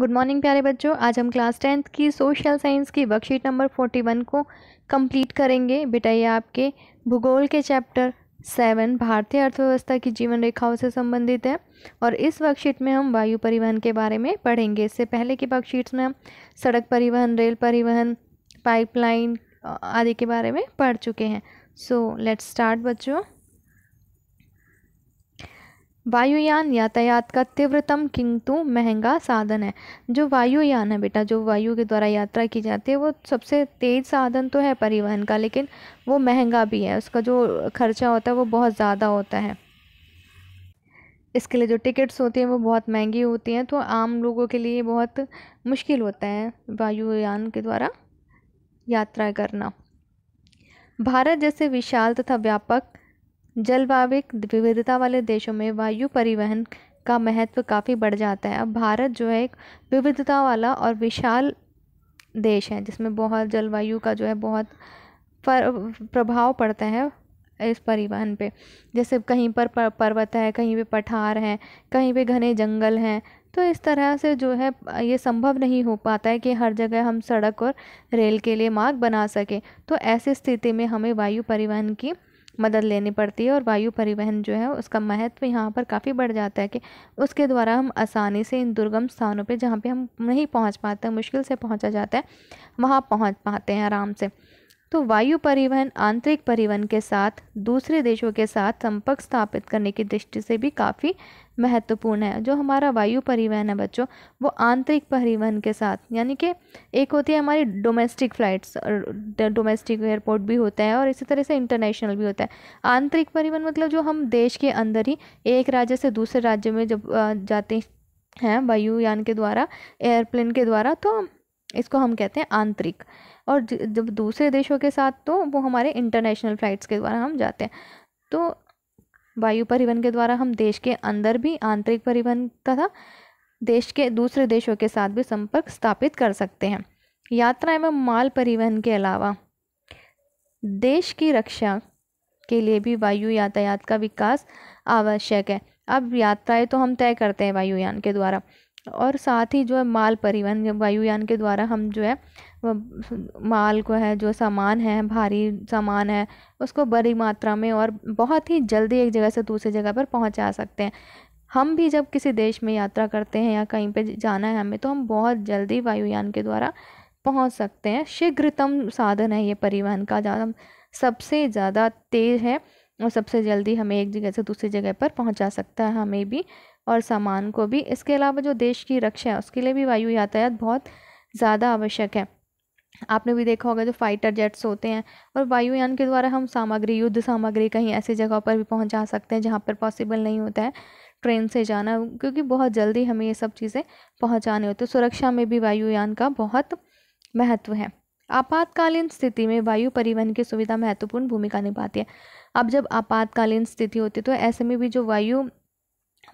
good morning प्यारे बच्चों आज हम क्लास टेंथ की सोशल साइंस की वर्कशीट नंबर फोर्टी वन को कंप्लीट करेंगे बेटा ये आपके भूगोल के चैप्टर सेवन भारतीय अर्थव्यवस्था की जीवन रेखाओं से संबंधित है और इस वर्कशीट में हम वायु परिवहन के बारे में पढ़ेंगे इससे पहले की वर्कशीट्स में हम सड़क परिवहन रेल परिवहन पाइपलाइन आदि के बारे में पढ़ चुके हैं सो लेट्स स्टार्ट बच्चों वायुयान यातायात का तीव्रतम किंतु महंगा साधन है जो वायुयान है बेटा जो वायु के द्वारा यात्रा की जाती है वो सबसे तेज साधन तो है परिवहन का लेकिन वो महंगा भी है उसका जो खर्चा होता है वो बहुत ज़्यादा होता है इसके लिए जो टिकट्स होती हैं वो बहुत महंगी होती हैं तो आम लोगों के लिए बहुत मुश्किल होता है वायुयान के द्वारा यात्रा करना भारत जैसे विशाल तथा व्यापक जलवाविक विविधता वाले देशों में वायु परिवहन का महत्व काफ़ी बढ़ जाता है अब भारत जो है एक विविधता वाला और विशाल देश है जिसमें बहुत जलवायु का जो है बहुत प्रभाव पड़ता है इस परिवहन पे जैसे कहीं पर पर्वत है कहीं पे पठार हैं कहीं पे घने जंगल हैं तो इस तरह से जो है ये संभव नहीं हो पाता है कि हर जगह हम सड़क और रेल के लिए मार्ग बना सकें तो ऐसी स्थिति में हमें वायु परिवहन की मदद लेनी पड़ती है और वायु परिवहन जो है उसका महत्व यहाँ पर काफ़ी बढ़ जाता है कि उसके द्वारा हम आसानी से इन दुर्गम स्थानों पे जहाँ पे हम नहीं पहुँच पाते मुश्किल से पहुँचा जाता है वहाँ पहुँच पाते हैं आराम से तो वायु परिवहन आंतरिक परिवहन के साथ दूसरे देशों के साथ संपर्क स्थापित करने की दृष्टि से भी काफ़ी महत्वपूर्ण है जो हमारा वायु परिवहन है बच्चों वो आंतरिक परिवहन के साथ यानी कि एक होती है हमारी डोमेस्टिक फ्लाइट्स डोमेस्टिक एयरपोर्ट भी होता है और इसी तरह से इंटरनेशनल भी होता है आंतरिक परिवहन मतलब जो हम देश के अंदर ही एक राज्य से दूसरे राज्य में जब जाते हैं वायुयान के द्वारा एयरप्लेन के द्वारा तो इसको हम कहते हैं आंतरिक और जब दूसरे देशों के साथ तो वो हमारे इंटरनेशनल फ़्लाइट्स के द्वारा हम जाते हैं तो वायु परिवहन के द्वारा हम देश के अंदर भी आंतरिक परिवहन तथा देश के दूसरे देशों के साथ भी संपर्क स्थापित कर सकते हैं यात्रा एवं माल परिवहन के अलावा देश की रक्षा के लिए भी वायु यातायात का विकास आवश्यक है अब यात्राएं तो हम तय करते हैं वायुयान के द्वारा और साथ ही जो है माल परिवहन वायुयान के द्वारा हम जो है माल को है जो सामान है भारी सामान है उसको बड़ी मात्रा में और बहुत ही जल्दी एक जगह से दूसरी जगह पर पहुंचा सकते हैं हम भी जब किसी देश में यात्रा करते हैं या कहीं पे जाना है हमें तो हम बहुत जल्दी वायुयान के द्वारा पहुंच सकते हैं शीघ्रतम साधन है ये परिवहन का ज़्यादा सबसे ज़्यादा तेज़ है और सबसे जल्दी हमें एक जगह से दूसरी जगह पर पहुँचा सकता है हमें भी और सामान को भी इसके अलावा जो देश की रक्षा है उसके लिए भी वायु यातायात बहुत ज़्यादा आवश्यक है आपने भी देखा होगा जो फाइटर जेट्स होते हैं और वायुयान के द्वारा हम सामग्री युद्ध सामग्री कहीं ऐसी जगह पर भी पहुंचा सकते हैं जहाँ पर पॉसिबल नहीं होता है ट्रेन से जाना क्योंकि बहुत जल्दी हमें ये सब चीज़ें पहुँचानी होती है सुरक्षा में भी वायुयान का बहुत महत्व है आपातकालीन स्थिति में वायु परिवहन की सुविधा महत्वपूर्ण भूमिका निभाती है अब जब आपातकालीन स्थिति होती है तो ऐसे में भी जो वायु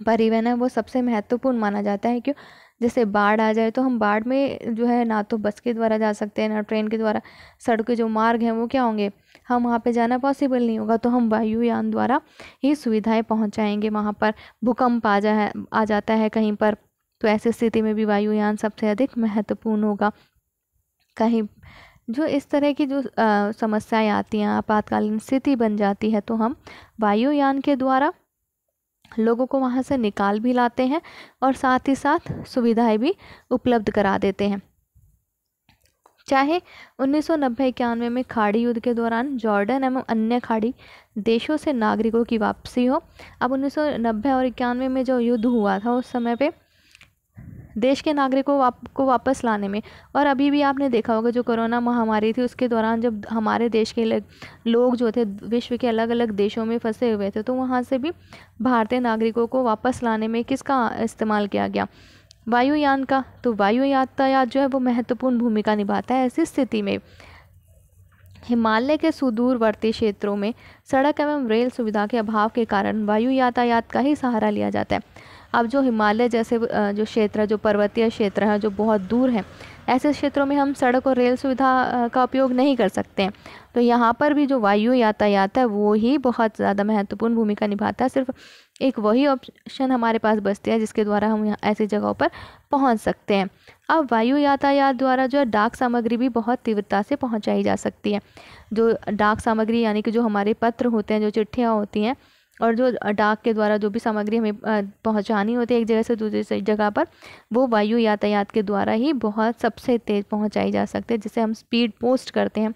परिवहन है वो सबसे महत्वपूर्ण माना जाता है क्यों जैसे बाढ़ आ जाए तो हम बाढ़ में जो है ना तो बस के द्वारा जा सकते हैं ना ट्रेन के द्वारा सड़क के जो मार्ग हैं वो क्या होंगे हम वहाँ पे जाना पॉसिबल नहीं होगा तो हम वायुयान द्वारा ही सुविधाएं पहुँचाएंगे वहाँ पर भूकंप आ जाए आ जाता है कहीं पर तो ऐसी स्थिति में भी वायुयान सबसे अधिक महत्वपूर्ण होगा कहीं जो इस तरह की जो समस्याएँ आती हैं आपातकालीन स्थिति बन जाती है तो हम वायुयान के द्वारा लोगों को वहाँ से निकाल भी लाते हैं और साथ ही साथ सुविधाएं भी उपलब्ध करा देते हैं चाहे उन्नीस सौ नब्बे इक्यानवे में खाड़ी युद्ध के दौरान जॉर्डन एवं अन्य खाड़ी देशों से नागरिकों की वापसी हो अब उन्नीस सौ नब्बे और इक्यानवे में जो युद्ध हुआ था उस समय पे देश के नागरिकों वाप, को वापस लाने में और अभी भी आपने देखा होगा जो कोरोना महामारी थी उसके दौरान जब हमारे देश के लोग जो थे विश्व के अलग अलग देशों में फंसे हुए थे तो वहाँ से भी भारतीय नागरिकों को वापस लाने में किसका इस्तेमाल किया गया वायुयान का तो वायु यातायात जो है वो महत्वपूर्ण भूमिका निभाता है ऐसी स्थिति में हिमालय के सुदूरवर्ती क्षेत्रों में सड़क एवं रेल सुविधा के अभाव के कारण वायु यातायात का ही सहारा लिया जाता है अब जो हिमालय जैसे जो क्षेत्र जो पर्वतीय क्षेत्र हैं जो बहुत दूर हैं ऐसे क्षेत्रों में हम सड़क और रेल सुविधा का उपयोग नहीं कर सकते हैं तो यहाँ पर भी जो वायु यातायात है वो ही बहुत ज़्यादा महत्वपूर्ण भूमिका निभाता है सिर्फ एक वही ऑप्शन हमारे पास बचते हैं जिसके द्वारा हम यहाँ ऐसी जगहों पर पहुँच सकते हैं अब वायु यातायात द्वारा जो है डाक सामग्री भी बहुत तीव्रता से पहुँचाई जा सकती है जो डाक सामग्री यानी कि जो हमारे पत्र होते हैं जो चिट्ठियाँ होती हैं और जो डाक के द्वारा जो भी सामग्री हमें पहुंचानी होती है एक जगह से दूसरी जगह पर वो वायु यातायात के द्वारा ही बहुत सबसे तेज़ पहुंचाई जा सकती है जिसे हम स्पीड पोस्ट करते हैं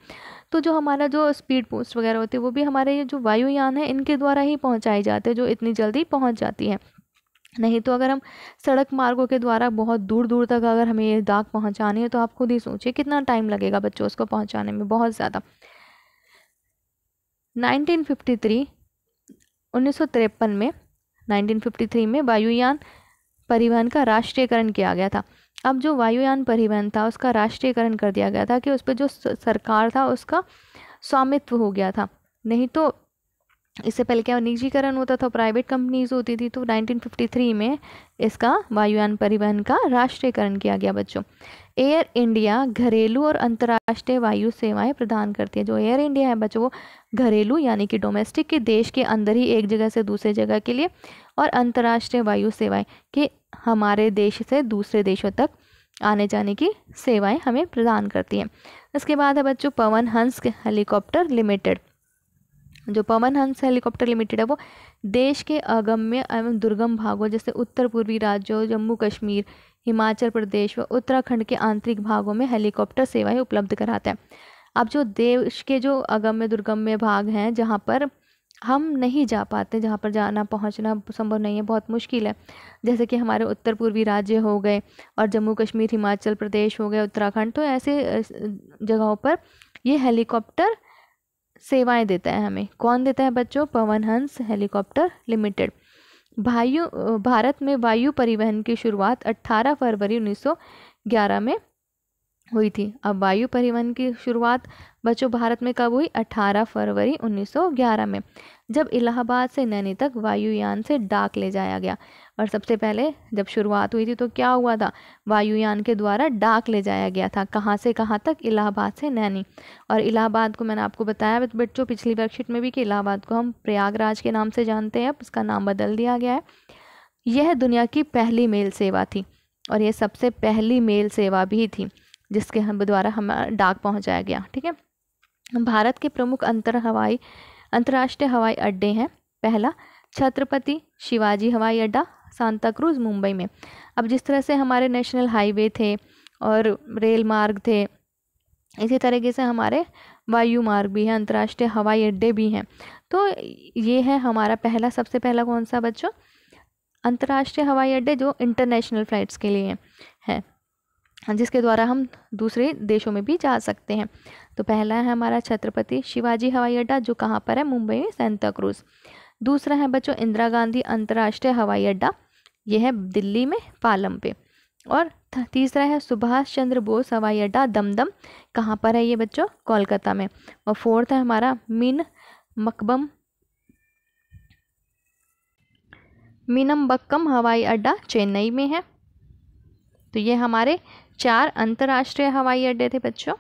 तो जो हमारा जो स्पीड पोस्ट वगैरह होती है वो भी हमारे ये जो वायुयान है इनके द्वारा ही पहुँचाई जाती है जो इतनी जल्दी पहुँच जाती है नहीं तो अगर हम सड़क मार्गों के द्वारा बहुत दूर दूर तक अगर हमें ये डाक पहुँचानी है तो आप खुद ही सोचिए कितना टाइम लगेगा बच्चों उसको पहुँचाने में बहुत ज़्यादा 1953 उन्नीस में 1953 में वायुयान परिवहन का राष्ट्रीयकरण किया गया था अब जो वायुयान परिवहन था उसका राष्ट्रीयकरण कर दिया गया था कि उस पर जो सरकार था उसका स्वामित्व हो गया था नहीं तो इससे पहले क्या निजीकरण होता था प्राइवेट कंपनीज होती थी तो 1953 में इसका वायुयान परिवहन का राष्ट्रीयकरण किया गया बच्चों एयर इंडिया घरेलू और अंतर्राष्ट्रीय वायु सेवाएं प्रदान करती है जो एयर इंडिया है बच्चों वो घरेलू यानी कि डोमेस्टिक के देश के अंदर ही एक जगह से दूसरे जगह के लिए और अंतर्राष्ट्रीय वायु सेवाएँ कि हमारे देश से दूसरे देशों तक आने जाने की सेवाएँ हमें प्रदान करती हैं इसके बाद है बच्चों पवन हंस हेलीकॉप्टर लिमिटेड जो पवन हंस हेलीकॉप्टर लिमिटेड है वो देश के अगम्य एवं दुर्गम भागों जैसे उत्तर पूर्वी राज्यों जम्मू कश्मीर हिमाचल प्रदेश व उत्तराखंड के आंतरिक भागों में हेलीकॉप्टर सेवाएं उपलब्ध कराता है अब जो देश के जो अगम्य दुर्गम्य भाग हैं जहाँ पर हम नहीं जा पाते जहाँ पर जाना पहुँचना संभव नहीं है बहुत मुश्किल है जैसे कि हमारे उत्तर पूर्वी राज्य हो गए और जम्मू कश्मीर हिमाचल प्रदेश हो गए उत्तराखंड तो ऐसे जगहों पर ये हेलीकॉप्टर सेवाएं देता है हमें कौन देता है बच्चों पवन हंस हेलीकॉप्टर लिमिटेड वायु भारत में वायु परिवहन की शुरुआत 18 फरवरी 1911 में हुई थी अब वायु परिवहन की शुरुआत बच्चों भारत में कब हुई 18 फरवरी 1911 में जब इलाहाबाद से नैनी तक वायुयान से डाक ले जाया गया और सबसे पहले जब शुरुआत हुई थी तो क्या हुआ था वायुयान के द्वारा डाक ले जाया गया था कहाँ से कहाँ तक इलाहाबाद से नैनी और इलाहाबाद को मैंने आपको बताया बच्चों पिछली वर्कशीट में भी कि इलाहाबाद को हम प्रयागराज के नाम से जानते हैं अब उसका नाम बदल दिया गया है यह दुनिया की पहली मेल सेवा थी और यह सबसे पहली मेल सेवा भी थी जिसके हम द्वारा हम डाक पहुंचाया गया ठीक है भारत के प्रमुख अंतर हवाई अंतर्राष्ट्रीय हवाई अड्डे हैं पहला छत्रपति शिवाजी हवाई अड्डा सांता क्रूज मुंबई में अब जिस तरह से हमारे नेशनल हाईवे थे और रेल मार्ग थे इसी तरीके से हमारे वायु मार्ग भी हैं अंतर्राष्ट्रीय हवाई अड्डे भी हैं तो ये है हमारा पहला सबसे पहला कौन सा बच्चों अंतर्राष्ट्रीय हवाई अड्डे जो इंटरनेशनल फ़्लाइट्स के लिए हैं जिसके द्वारा हम दूसरे देशों में भी जा सकते हैं तो पहला है हमारा छत्रपति शिवाजी हवाई अड्डा जो कहाँ पर है मुंबई में सेंता क्रूज़ दूसरा है बच्चों इंदिरा गांधी अंतर्राष्ट्रीय हवाई अड्डा यह है दिल्ली में पालम पे और तीसरा है सुभाष चंद्र बोस हवाई अड्डा दमदम कहाँ पर है ये बच्चों कोलकाता में और फोर्थ है हमारा मीन मकबम मीनम्बक्कम हवाई अड्डा चेन्नई में है तो ये हमारे चार अंतर्राष्ट्रीय हवाई अड्डे थे बच्चों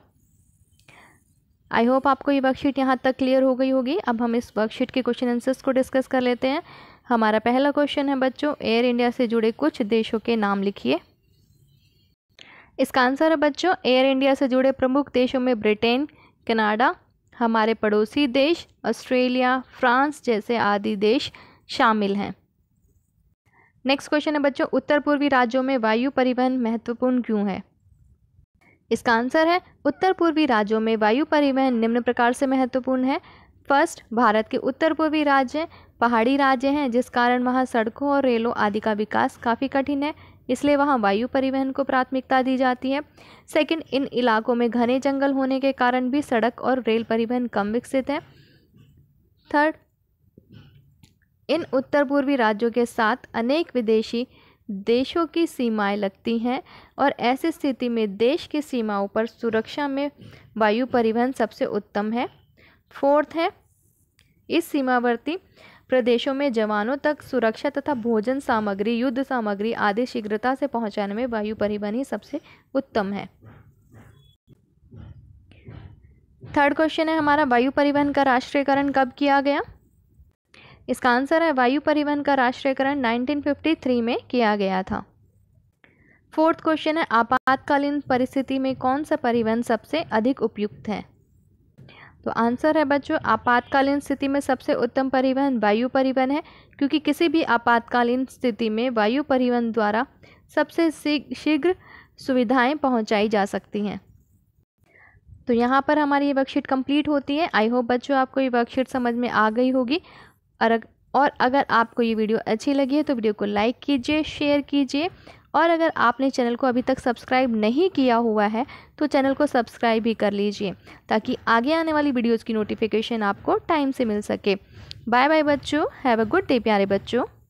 आई होप आपको ये वर्कशीट यहाँ तक क्लियर हो गई होगी अब हम इस वर्कशीट के क्वेश्चन आंसर्स को डिस्कस कर लेते हैं हमारा पहला क्वेश्चन है बच्चों एयर इंडिया से जुड़े कुछ देशों के नाम लिखिए इसका आंसर है बच्चों एयर इंडिया से जुड़े प्रमुख देशों में ब्रिटेन कनाडा हमारे पड़ोसी देश ऑस्ट्रेलिया फ्रांस जैसे आदि देश शामिल हैं नेक्स्ट क्वेश्चन है बच्चों उत्तर पूर्वी राज्यों में वायु परिवहन महत्वपूर्ण क्यों है इसका आंसर है उत्तर पूर्वी राज्यों में वायु परिवहन निम्न प्रकार से महत्वपूर्ण है फर्स्ट भारत के उत्तर पूर्वी राज्य पहाड़ी राज्य हैं जिस कारण वहाँ सड़कों और रेलों आदि का विकास काफ़ी कठिन है इसलिए वहाँ वायु परिवहन को प्राथमिकता दी जाती है सेकंड इन इलाकों में घने जंगल होने के कारण भी सड़क और रेल परिवहन कम विकसित है थर्ड इन उत्तर पूर्वी राज्यों के साथ अनेक विदेशी देशों की सीमाएं लगती हैं और ऐसी स्थिति में देश की सीमाओं पर सुरक्षा में वायु परिवहन सबसे उत्तम है फोर्थ है इस सीमावर्ती प्रदेशों में जवानों तक सुरक्षा तथा भोजन सामग्री युद्ध सामग्री आदि शीघ्रता से पहुंचाने में वायु परिवहन ही सबसे उत्तम है थर्ड क्वेश्चन है हमारा वायु परिवहन का राष्ट्रीयकरण कब किया गया इसका आंसर है वायु परिवहन का राष्ट्रीयकरण 1953 में किया गया था फोर्थ क्वेश्चन है आपातकालीन परिस्थिति में कौन सा परिवहन सबसे अधिक उपयुक्त है तो आंसर है बच्चों आपातकालीन स्थिति में सबसे उत्तम परिवहन वायु परिवहन है क्योंकि किसी भी आपातकालीन स्थिति में वायु परिवहन द्वारा सबसे शीघ्र सुविधाएं पहुंचाई जा सकती हैं तो यहाँ पर हमारी ये वर्कशीट कंप्लीट होती है आई होप बच्चों आपको ये वर्कशीट समझ में आ गई होगी और और अगर आपको ये वीडियो अच्छी लगी है तो वीडियो को लाइक कीजिए शेयर कीजिए और अगर आपने चैनल को अभी तक सब्सक्राइब नहीं किया हुआ है तो चैनल को सब्सक्राइब भी कर लीजिए ताकि आगे आने वाली वीडियोज़ की नोटिफिकेशन आपको टाइम से मिल सके बाय बाय बच्चों हैव अ गुड डे प्यारे बच्चों